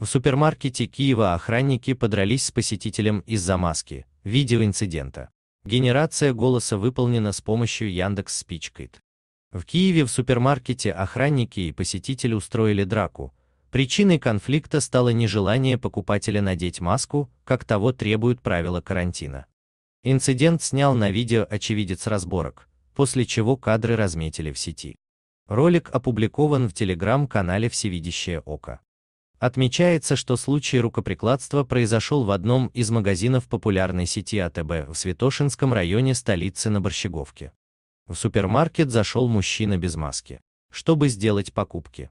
В супермаркете Киева охранники подрались с посетителем из-за маски. Видео инцидента. Генерация голоса выполнена с помощью Яндекс Спичкит. В Киеве в супермаркете охранники и посетители устроили драку. Причиной конфликта стало нежелание покупателя надеть маску, как того требуют правила карантина. Инцидент снял на видео очевидец разборок, после чего кадры разметили в сети. Ролик опубликован в телеграм-канале «Всевидящее око». Отмечается, что случай рукоприкладства произошел в одном из магазинов популярной сети АТБ в Святошинском районе столицы на Борщеговке. В супермаркет зашел мужчина без маски, чтобы сделать покупки.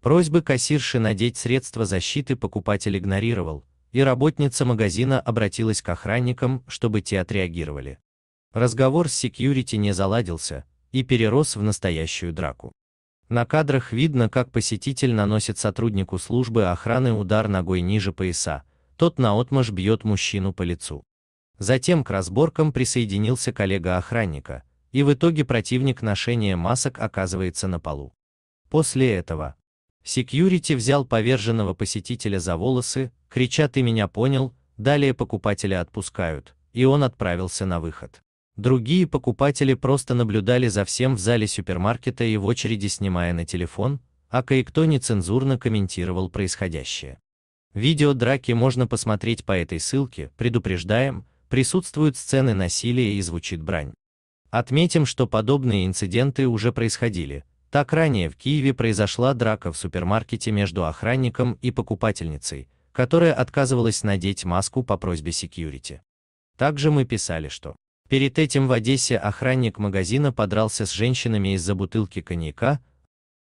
Просьбы кассирши надеть средства защиты покупатель игнорировал, и работница магазина обратилась к охранникам, чтобы те отреагировали. Разговор с секьюрити не заладился и перерос в настоящую драку. На кадрах видно, как посетитель наносит сотруднику службы охраны удар ногой ниже пояса, тот наотмашь бьет мужчину по лицу. Затем к разборкам присоединился коллега охранника, и в итоге противник ношения масок оказывается на полу. После этого секьюрити взял поверженного посетителя за волосы, крича «ты меня понял», далее покупателя отпускают, и он отправился на выход. Другие покупатели просто наблюдали за всем в зале супермаркета и в очереди снимая на телефон, а кое-кто нецензурно комментировал происходящее. Видео драки можно посмотреть по этой ссылке, предупреждаем, присутствуют сцены насилия и звучит брань. Отметим, что подобные инциденты уже происходили. Так ранее в Киеве произошла драка в супермаркете между охранником и покупательницей, которая отказывалась надеть маску по просьбе security. Также мы писали, что Перед этим в Одессе охранник магазина подрался с женщинами из-за бутылки коньяка,